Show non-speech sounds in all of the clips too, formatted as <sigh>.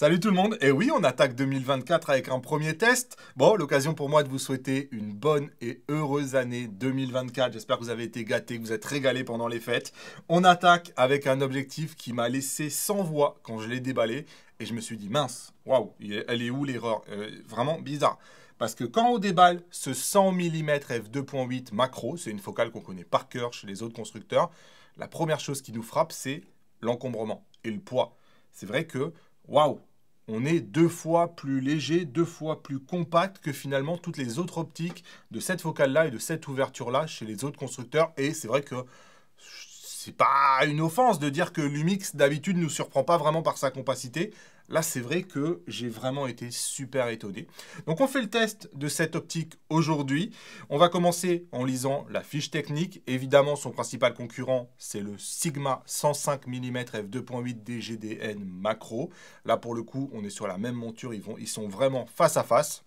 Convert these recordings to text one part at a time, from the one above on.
Salut tout le monde, et oui, on attaque 2024 avec un premier test. Bon, l'occasion pour moi de vous souhaiter une bonne et heureuse année 2024. J'espère que vous avez été gâtés, que vous êtes régalés pendant les fêtes. On attaque avec un objectif qui m'a laissé sans voix quand je l'ai déballé, et je me suis dit, mince, waouh, elle est où l'erreur euh, Vraiment bizarre. Parce que quand on déballe ce 100 mm f2.8 macro, c'est une focale qu'on connaît par cœur chez les autres constructeurs, la première chose qui nous frappe, c'est l'encombrement et le poids. C'est vrai que, waouh, on est deux fois plus léger, deux fois plus compact que finalement toutes les autres optiques de cette focale-là et de cette ouverture-là chez les autres constructeurs. Et c'est vrai que c'est pas une offense de dire que Lumix d'habitude nous surprend pas vraiment par sa compacité. Là, c'est vrai que j'ai vraiment été super étonné. Donc, on fait le test de cette optique aujourd'hui. On va commencer en lisant la fiche technique. Évidemment, son principal concurrent, c'est le Sigma 105 mm f2.8 DGDN macro. Là, pour le coup, on est sur la même monture. Ils, ils sont vraiment face à face.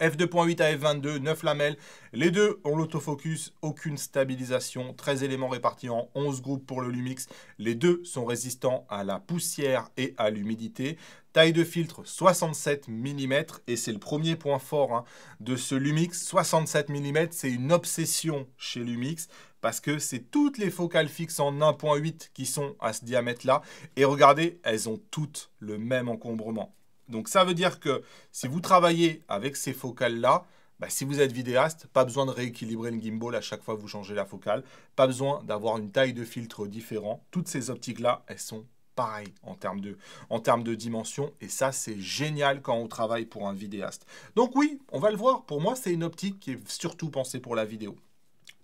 F2.8 à F22, 9 lamelles. Les deux ont l'autofocus, aucune stabilisation, 13 éléments répartis en 11 groupes pour le Lumix. Les deux sont résistants à la poussière et à l'humidité. Taille de filtre 67 mm et c'est le premier point fort hein, de ce Lumix. 67 mm, c'est une obsession chez Lumix parce que c'est toutes les focales fixes en 1.8 qui sont à ce diamètre-là. Et regardez, elles ont toutes le même encombrement. Donc ça veut dire que si vous travaillez avec ces focales-là, bah, si vous êtes vidéaste, pas besoin de rééquilibrer le gimbal à chaque fois que vous changez la focale, pas besoin d'avoir une taille de filtre différente. Toutes ces optiques-là, elles sont pareilles en termes de, en termes de dimension. Et ça, c'est génial quand on travaille pour un vidéaste. Donc oui, on va le voir. Pour moi, c'est une optique qui est surtout pensée pour la vidéo.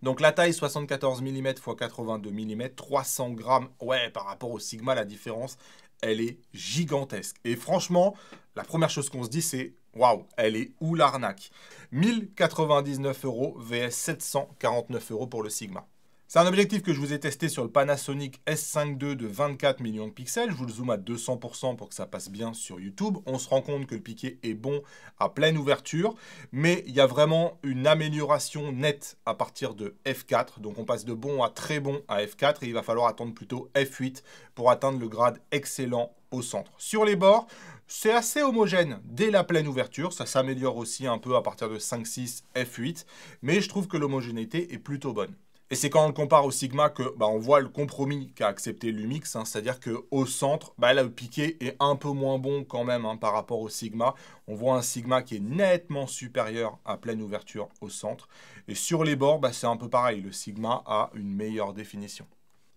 Donc la taille 74 mm x 82 mm, 300 grammes. Ouais, par rapport au Sigma, la différence, elle est gigantesque. Et franchement, la première chose qu'on se dit, c'est waouh, elle est où l'arnaque 1099 euros vs 749 euros pour le Sigma. C'est un objectif que je vous ai testé sur le Panasonic S5 II de 24 millions de pixels. Je vous le zoome à 200% pour que ça passe bien sur YouTube. On se rend compte que le piqué est bon à pleine ouverture, mais il y a vraiment une amélioration nette à partir de F4. Donc on passe de bon à très bon à F4 et il va falloir attendre plutôt F8 pour atteindre le grade excellent au centre. Sur les bords, c'est assez homogène dès la pleine ouverture, ça s'améliore aussi un peu à partir de 6 F8, mais je trouve que l'homogénéité est plutôt bonne. Et c'est quand on le compare au Sigma que bah, on voit le compromis qu'a accepté Lumix, hein. c'est-à-dire qu'au centre, bah, le piqué est un peu moins bon quand même hein, par rapport au Sigma. On voit un Sigma qui est nettement supérieur à pleine ouverture au centre. Et sur les bords, bah, c'est un peu pareil, le Sigma a une meilleure définition.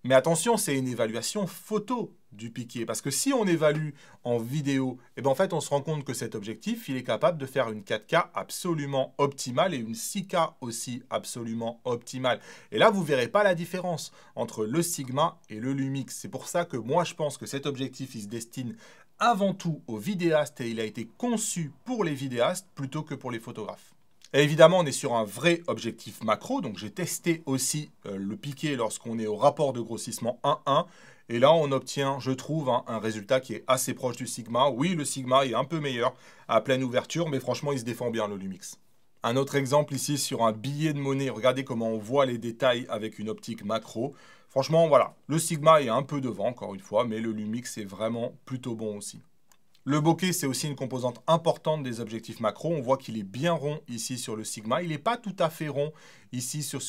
Mais attention, c'est une évaluation photo du piqué. Parce que si on évalue en vidéo, et eh ben en fait, on se rend compte que cet objectif, il est capable de faire une 4K absolument optimale et une 6K aussi absolument optimale. Et là, vous verrez pas la différence entre le Sigma et le Lumix. C'est pour ça que moi, je pense que cet objectif, il se destine avant tout aux vidéastes et il a été conçu pour les vidéastes plutôt que pour les photographes. Et évidemment, on est sur un vrai objectif macro, donc j'ai testé aussi euh, le piqué lorsqu'on est au rapport de grossissement 1-1. Et là, on obtient, je trouve, hein, un résultat qui est assez proche du Sigma. Oui, le Sigma est un peu meilleur à pleine ouverture, mais franchement, il se défend bien, le Lumix. Un autre exemple ici sur un billet de monnaie. Regardez comment on voit les détails avec une optique macro. Franchement, voilà, le Sigma est un peu devant, encore une fois, mais le Lumix est vraiment plutôt bon aussi. Le bokeh, c'est aussi une composante importante des objectifs macro. On voit qu'il est bien rond ici sur le Sigma. Il n'est pas tout à fait rond ici sur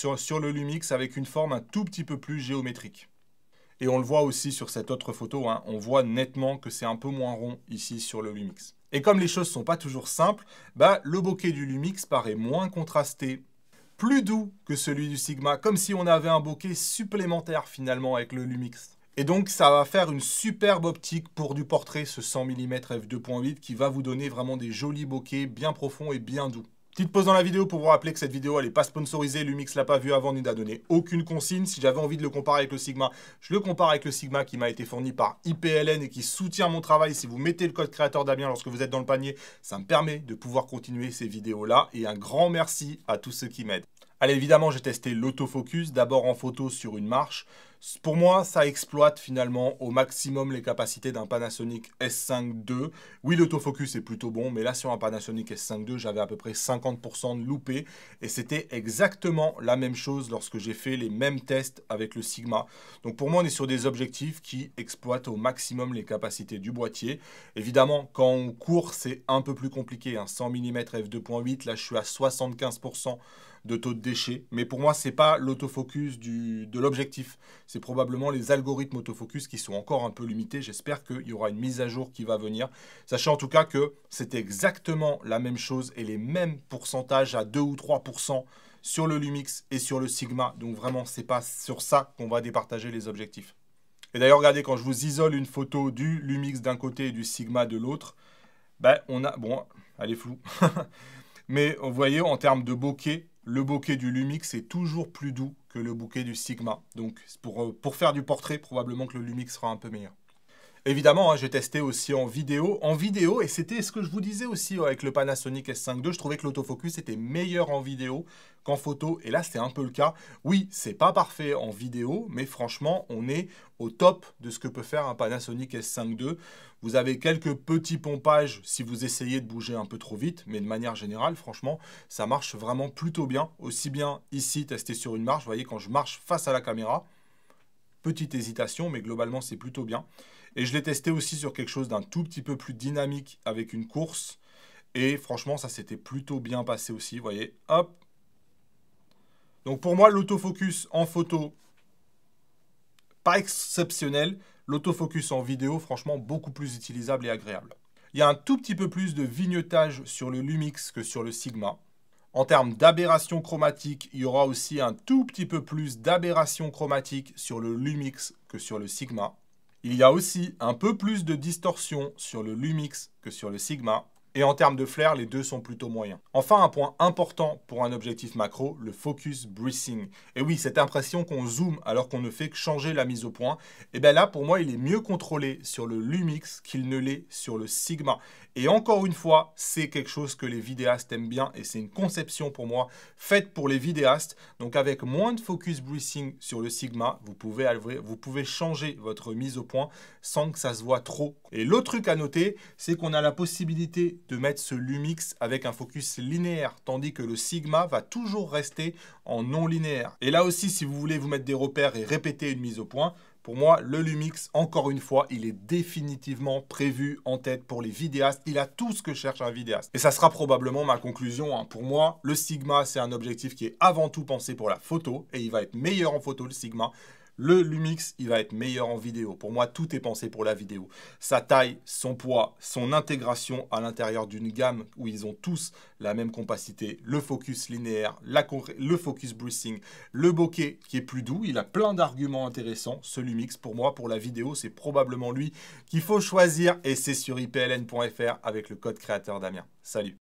le Lumix avec une forme un tout petit peu plus géométrique. Et on le voit aussi sur cette autre photo, hein. on voit nettement que c'est un peu moins rond ici sur le Lumix. Et comme les choses ne sont pas toujours simples, bah, le bokeh du Lumix paraît moins contrasté, plus doux que celui du Sigma, comme si on avait un bokeh supplémentaire finalement avec le Lumix. Et donc ça va faire une superbe optique pour du portrait, ce 100 mm f2.8 qui va vous donner vraiment des jolis bokeh bien profonds et bien doux. Petite pause dans la vidéo pour vous rappeler que cette vidéo elle est pas sponsorisée, Lumix l'a pas vu avant, ni n'a donné aucune consigne. Si j'avais envie de le comparer avec le Sigma, je le compare avec le Sigma qui m'a été fourni par IPLN et qui soutient mon travail. Si vous mettez le code créateur Damien lorsque vous êtes dans le panier, ça me permet de pouvoir continuer ces vidéos-là. Et un grand merci à tous ceux qui m'aident. Allez, évidemment, j'ai testé l'autofocus, d'abord en photo sur une marche, pour moi, ça exploite finalement au maximum les capacités d'un Panasonic S5 II. Oui, l'autofocus est plutôt bon, mais là sur un Panasonic S5 II, j'avais à peu près 50% de loupé. Et c'était exactement la même chose lorsque j'ai fait les mêmes tests avec le Sigma. Donc pour moi, on est sur des objectifs qui exploitent au maximum les capacités du boîtier. Évidemment, quand on court, c'est un peu plus compliqué. Un 100 mm f2.8, là je suis à 75% de taux de déchet. Mais pour moi, c'est pas l'autofocus de l'objectif c'est probablement les algorithmes autofocus qui sont encore un peu limités. J'espère qu'il y aura une mise à jour qui va venir. Sachant en tout cas que c'est exactement la même chose et les mêmes pourcentages à 2 ou 3% sur le Lumix et sur le Sigma. Donc vraiment, ce c'est pas sur ça qu'on va départager les objectifs. Et d'ailleurs, regardez, quand je vous isole une photo du Lumix d'un côté et du Sigma de l'autre, ben, on a... Bon, elle est floue. <laughs> Mais vous voyez, en termes de bokeh, le bouquet du Lumix est toujours plus doux que le bouquet du Sigma. Donc pour, euh, pour faire du portrait, probablement que le Lumix sera un peu meilleur. Évidemment, hein, j'ai testé aussi en vidéo. En vidéo, et c'était ce que je vous disais aussi avec le Panasonic S5 II, je trouvais que l'autofocus était meilleur en vidéo qu'en photo. Et là, c'est un peu le cas. Oui, c'est pas parfait en vidéo, mais franchement, on est au top de ce que peut faire un Panasonic S5 II. Vous avez quelques petits pompages si vous essayez de bouger un peu trop vite, mais de manière générale, franchement, ça marche vraiment plutôt bien. Aussi bien ici, testé sur une marche. Vous voyez, quand je marche face à la caméra, petite hésitation, mais globalement, c'est plutôt bien. Et je l'ai testé aussi sur quelque chose d'un tout petit peu plus dynamique avec une course. Et franchement, ça s'était plutôt bien passé aussi, vous voyez. Hop. Donc pour moi, l'autofocus en photo, pas exceptionnel. L'autofocus en vidéo, franchement, beaucoup plus utilisable et agréable. Il y a un tout petit peu plus de vignettage sur le Lumix que sur le Sigma. En termes d'aberration chromatique, il y aura aussi un tout petit peu plus d'aberration chromatique sur le Lumix que sur le Sigma. Il y a aussi un peu plus de distorsion sur le Lumix que sur le Sigma, et en termes de flair, les deux sont plutôt moyens. Enfin, un point important pour un objectif macro, le focus breathing. Et oui, cette impression qu'on zoome alors qu'on ne fait que changer la mise au point, et eh bien là, pour moi, il est mieux contrôlé sur le Lumix qu'il ne l'est sur le Sigma. Et encore une fois, c'est quelque chose que les vidéastes aiment bien et c'est une conception pour moi faite pour les vidéastes. Donc avec moins de focus breathing sur le Sigma, vous pouvez, vous pouvez changer votre mise au point sans que ça se voit trop. Et l'autre truc à noter, c'est qu'on a la possibilité de mettre ce lumix avec un focus linéaire, tandis que le sigma va toujours rester en non linéaire. Et là aussi, si vous voulez vous mettre des repères et répéter une mise au point, pour moi, le Lumix, encore une fois, il est définitivement prévu en tête pour les vidéastes. Il a tout ce que cherche un vidéaste. Et ça sera probablement ma conclusion. Hein. Pour moi, le Sigma, c'est un objectif qui est avant tout pensé pour la photo. Et il va être meilleur en photo, le Sigma. Le Lumix, il va être meilleur en vidéo. Pour moi, tout est pensé pour la vidéo. Sa taille, son poids, son intégration à l'intérieur d'une gamme où ils ont tous la même compacité, le focus linéaire, le focus breathing, le bokeh qui est plus doux, il a plein d'arguments intéressants. Ce Lumix, pour moi, pour la vidéo, c'est probablement lui qu'il faut choisir et c'est sur ipln.fr avec le code créateur Damien. Salut